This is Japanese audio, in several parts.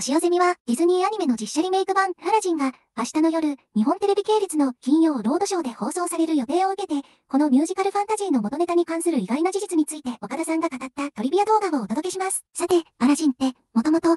星よゼミは、ディズニーアニメの実写リメイク版、アラジンが、明日の夜、日本テレビ系列の金曜ロードショーで放送される予定を受けて、このミュージカルファンタジーの元ネタに関する意外な事実について、岡田さんが語ったトリビア動画をお届けします。さて、アラジンって、もともと、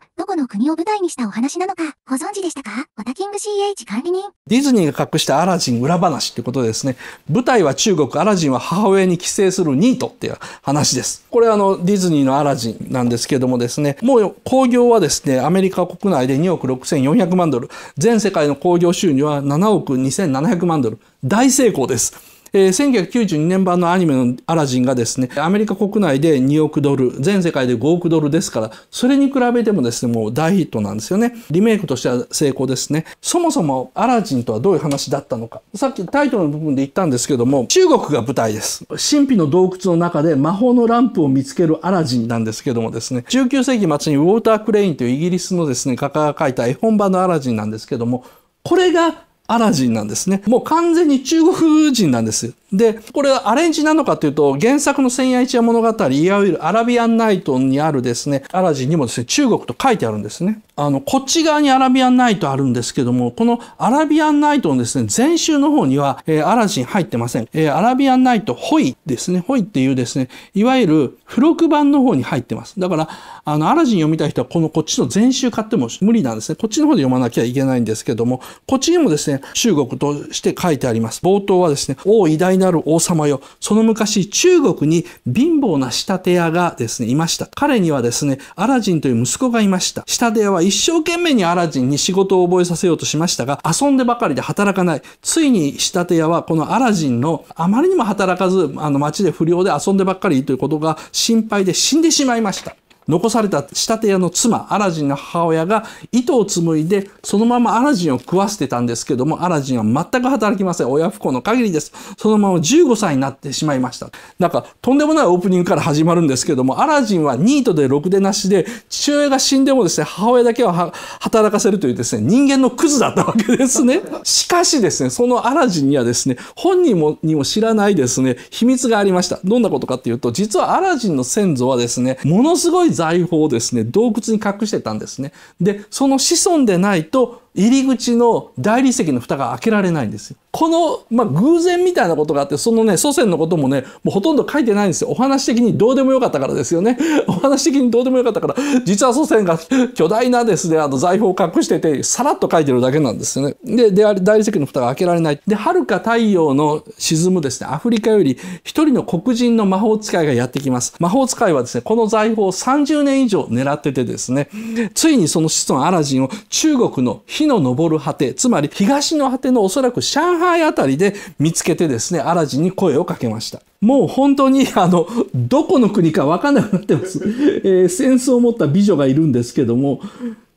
を舞台にしたお話なのか、ご存知でしたかオタキング CH 管理人。ディズニーが隠したアラジン裏話ってことですね。舞台は中国、アラジンは母親に寄生するニートっていう話です。これあの、ディズニーのアラジンなんですけどもですね、もう興行はですね、アメリカ国内で2億6400万ドル、全世界の興行収入は7億2700万ドル、大成功です。えー、1992年版のアニメのアラジンがですね、アメリカ国内で2億ドル、全世界で5億ドルですから、それに比べてもですね、もう大ヒットなんですよね。リメイクとしては成功ですね。そもそもアラジンとはどういう話だったのか。さっきタイトルの部分で言ったんですけども、中国が舞台です。神秘の洞窟の中で魔法のランプを見つけるアラジンなんですけどもですね、19世紀末にウォーター・クレインというイギリスのですね、画家が描いた絵本版のアラジンなんですけども、これがアラジンなんですね。もう完全に中国人なんです。で、これはアレンジなのかというと、原作の千夜一夜物語、いわゆるアラビアンナイトにあるですね、アラジンにもですね、中国と書いてあるんですね。あの、こっち側にアラビアンナイトあるんですけども、このアラビアンナイトのですね、前週の方には、えー、アラジン入ってません。えー、アラビアンナイトホイですね、ホイっていうですね、いわゆる付録版の方に入ってます。だから、あの、アラジン読みたい人はこのこっちの前週買っても無理なんですね。こっちの方で読まなきゃいけないんですけども、こっちにもですね、中国として書いてあります。冒頭はですね、王偉大ななる王様よ。その昔、中国に貧乏な仕立て屋がですね、いました。彼にはですね、アラジンという息子がいました。仕立て屋は一生懸命にアラジンに仕事を覚えさせようとしましたが、遊んでばかりで働かない。ついに仕立て屋はこのアラジンのあまりにも働かず、あの街で不良で遊んでばっかりということが心配で死んでしまいました。残された仕立て屋の妻、アラジンの母親が糸を紡いで、そのままアラジンを食わせてたんですけども、アラジンは全く働きません。親不幸の限りです。そのまま15歳になってしまいました。なんか、とんでもないオープニングから始まるんですけども、アラジンはニートでろくでなしで、父親が死んでもですね、母親だけは働かせるというですね、人間のクズだったわけですね。しかしですね、そのアラジンにはですね、本人もにも知らないですね、秘密がありました。どんなことかっていうと、実はアラジンの先祖はですね、ものすごい財宝をですね、洞窟に隠してたんですね。で、その子孫でないと入り口の大理石の蓋が開けられないんですよ。この、まあ、偶然みたいなことがあって、そのね、祖先のこともね、もうほとんど書いてないんですよ。お話的にどうでもよかったからですよね。お話的にどうでもよかったから、実は祖先が巨大なですね、あの財宝を隠してて、さらっと書いてるだけなんですよね。で、で大理石の蓋が開けられない。で、遥か太陽の沈むですね、アフリカより一人の黒人の魔法使いがやってきます。魔法使いはですね、この財宝を30年以上狙っててですね、ついにその子孫アラジンを中国の火の昇る果て、つまり東の果てのおそらく上海あたりで見つけてですね、アラジンに声をかけました。もう本当に、あの、どこの国かわかんなくなってます。えー、扇を持った美女がいるんですけども、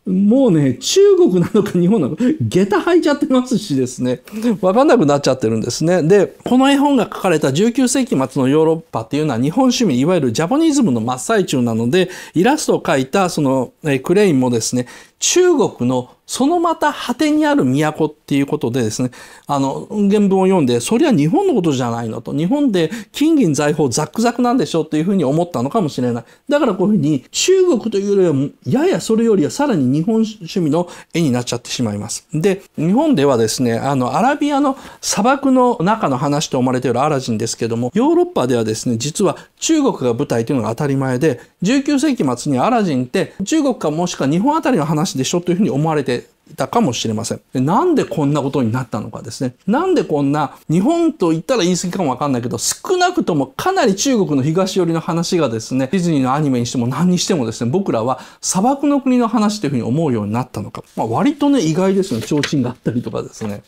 もうね、中国なのか日本なのか、下駄履いちゃってますしですね、わかんなくなっちゃってるんですね。で、この絵本が書かれた19世紀末のヨーロッパっていうのは日本趣味、いわゆるジャポニズムの真っ最中なので、イラストを描いたそのクレインもですね、中国のそのまた果てにある都っていうことでですね、あの、原文を読んで、そりゃ日本のことじゃないのと、日本で金銀財宝ザックザクなんでしょっていうふうに思ったのかもしれない。だからこういうふうに、中国というよりは、ややそれよりはさらに日本趣味の絵になっちゃってしまいます。で、日本ではですね、あの、アラビアの砂漠の中の話と思われているアラジンですけども、ヨーロッパではですね、実は中国が舞台というのが当たり前で、19世紀末にアラジンって中国かもしくは日本あたりの話でしょというふうに思われてたかもしれません。でなんでこんなことになったのかですね。なんでこんな、日本と言ったら言い過ぎかもわかんないけど、少なくともかなり中国の東寄りの話がですね、ディズニーのアニメにしても何にしてもですね、僕らは砂漠の国の話というふうに思うようになったのか。まあ、割とね、意外ですよね。提灯があったりとかですね。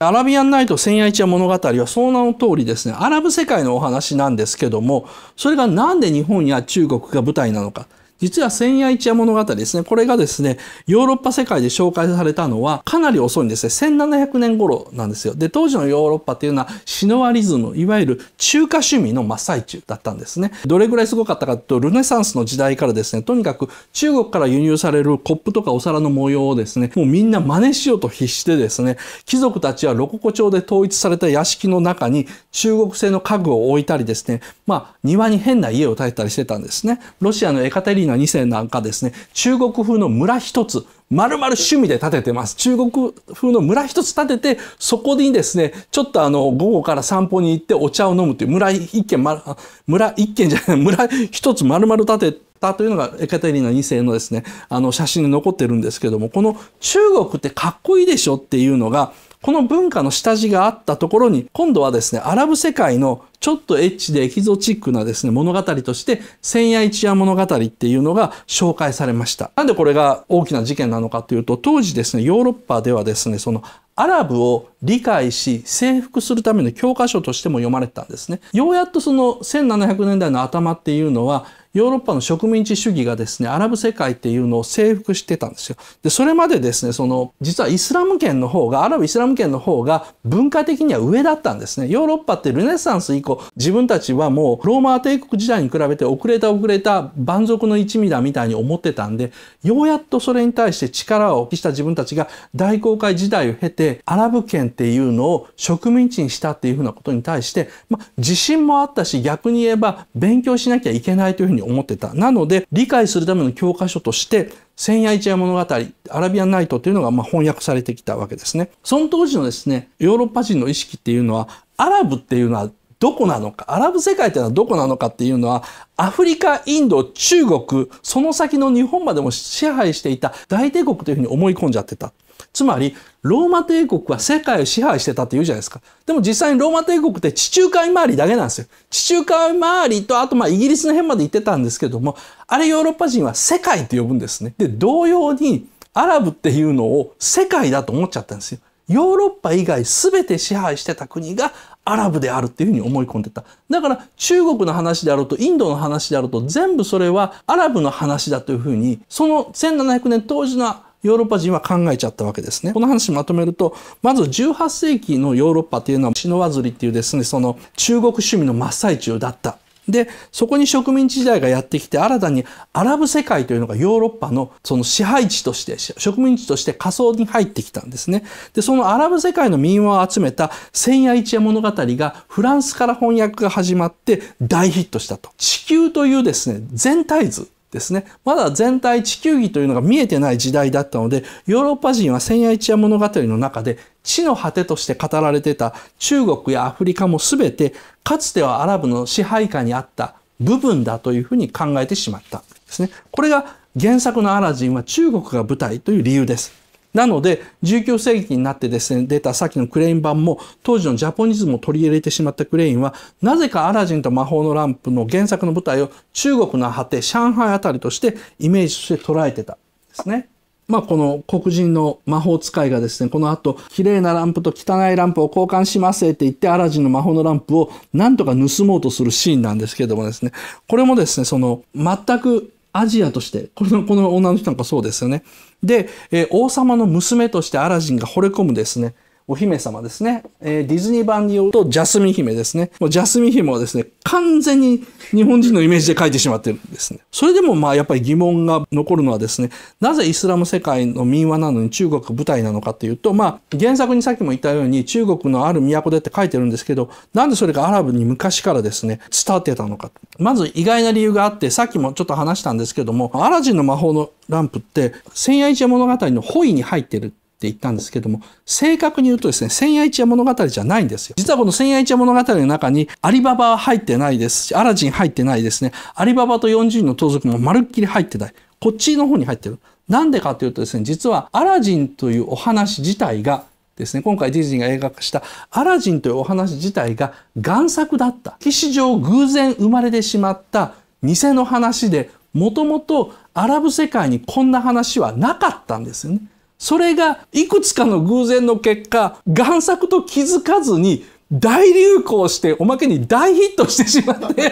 アラビアンナイト千夜一夜物語はその名の通りですね、アラブ世界のお話なんですけども、それがなんで日本や中国が舞台なのか。実は千夜一夜物語ですね。これがですね、ヨーロッパ世界で紹介されたのはかなり遅いんですね。1700年頃なんですよ。で、当時のヨーロッパっていうのはシノワリズム、いわゆる中華趣味の真っ最中だったんですね。どれぐらいすごかったかというと、ルネサンスの時代からですね、とにかく中国から輸入されるコップとかお皿の模様をですね、もうみんな真似しようと必死でですね、貴族たちはロココ町で統一された屋敷の中に中国製の家具を置いたりですね、まあ庭に変な家を建てたりしてたんですね。ロシアのエカテリー2世なんかですね、中国風の村一つ、まる趣味で建ててます。中国風の村一つ建てて、そこにですね、ちょっとあの、午後から散歩に行ってお茶を飲むという村一軒、ま、村一軒じゃない、村一つ丸々建てたというのがエカテリーナ2世のですね、あの写真に残ってるんですけども、この中国ってかっこいいでしょっていうのが、この文化の下地があったところに、今度はですね、アラブ世界のちょっとエッチでエキゾチックなですね、物語として、千夜一夜物語っていうのが紹介されました。なんでこれが大きな事件なのかというと、当時ですね、ヨーロッパではですね、そのアラブを理解し、征服するための教科書としても読まれてたんですね。ようやっとその1700年代の頭っていうのは、ヨーロッパの植民地主義がですね、アラブ世界っていうのを征服してたんですよ。で、それまでですね、その、実はイスラム圏の方が、アラブイスラム圏の方が文化的には上だったんですね。ヨーロッパってルネサンス以降、自分たちはもうローマ帝国時代に比べて遅れた遅れた蛮族の一味だみたいに思ってたんで、ようやっとそれに対して力を起きした自分たちが大航海時代を経て、アラブ圏っていうのを植民地にしたっていうふうなことに対して、まあ、自信もあったし、逆に言えば勉強しなきゃいけないというふうに思ってた。なので、理解するための教科書として、千夜一夜物語、アラビアンナイトというのがまあ翻訳されてきたわけですね。その当時のですね、ヨーロッパ人の意識っていうのは、アラブっていうのはどこなのか、アラブ世界っていうのはどこなのかっていうのは、アフリカ、インド、中国、その先の日本までも支配していた大帝国というふうに思い込んじゃってた。つまり、ローマ帝国は世界を支配してたって言うじゃないですか。でも実際にローマ帝国って地中海周りだけなんですよ。地中海周りと、あとまあイギリスの辺まで行ってたんですけども、あれヨーロッパ人は世界って呼ぶんですね。で、同様にアラブっていうのを世界だと思っちゃったんですよ。ヨーロッパ以外全て支配してた国がアラブであるっていうふうに思い込んでた。だから中国の話であろうとインドの話であろうと全部それはアラブの話だというふうにその1700年当時のヨーロッパ人は考えちゃったわけですね。この話まとめると、まず18世紀のヨーロッパっていうのは、シノワズリっていうですね、その中国趣味の真っ最中だった。で、そこに植民地時代がやってきて、新たにアラブ世界というのがヨーロッパのその支配地として、植民地として仮想に入ってきたんですね。で、そのアラブ世界の民話を集めた千夜一夜物語がフランスから翻訳が始まって大ヒットしたと。地球というですね、全体図。ですね。まだ全体地球儀というのが見えてない時代だったので、ヨーロッパ人は千夜一夜物語の中で、地の果てとして語られてた中国やアフリカも全て、かつてはアラブの支配下にあった部分だというふうに考えてしまった。ですね。これが原作のアラジンは中国が舞台という理由です。なので、19世紀になってですね、出たさっきのクレイン版も、当時のジャポニズムを取り入れてしまったクレインは、なぜかアラジンと魔法のランプの原作の舞台を中国の果て、上海あたりとしてイメージとして捉えてたんですね。まあ、この黒人の魔法使いがですね、この後、綺麗なランプと汚いランプを交換しますって言って、アラジンの魔法のランプをなんとか盗もうとするシーンなんですけどもですね、これもですね、その、全くアジアとして、この、この女の人なんかそうですよね。で、えー、王様の娘としてアラジンが惚れ込むですね、お姫様ですね。えー、ディズニー版によると、ジャスミン姫ですね。もうジャスミン姫はですね、完全に日本人のイメージで書いてしまってるんですね。それでもまあやっぱり疑問が残るのはですね、なぜイスラム世界の民話なのに中国舞台なのかというと、まあ原作にさっきも言ったように中国のある都でって書いてるんですけど、なんでそれがアラブに昔からですね、伝わってたのか。まず意外な理由があって、さっきもちょっと話したんですけども、アラジンの魔法のランプって、千夜一夜物語のホイに入ってるって言ったんですけども、正確に言うとですね、千夜一夜物語じゃないんですよ。実はこの千夜一夜物語の中に、アリババは入ってないですし、アラジン入ってないですね。アリババと40人の盗賊もまるっきり入ってない。こっちの方に入ってる。なんでかというとですね、実はアラジンというお話自体がですね、今回ディズニーが映画化したアラジンというお話自体が贋作だった。歴史上偶然生まれてしまった偽の話で、もともとアラブ世界にこんな話はなかったんですよね。それがいくつかの偶然の結果、贋作と気づかずに大流行して、おまけに大ヒットしてしまって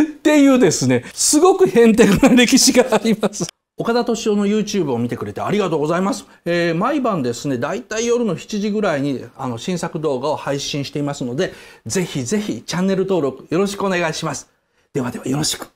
っていうですね、すごく変哲な歴史があります。岡田敏夫の YouTube を見てくれてありがとうございます。えー、毎晩ですね、だいたい夜の7時ぐらいにあの新作動画を配信していますので、ぜひぜひチャンネル登録よろしくお願いします。ではではよろしく。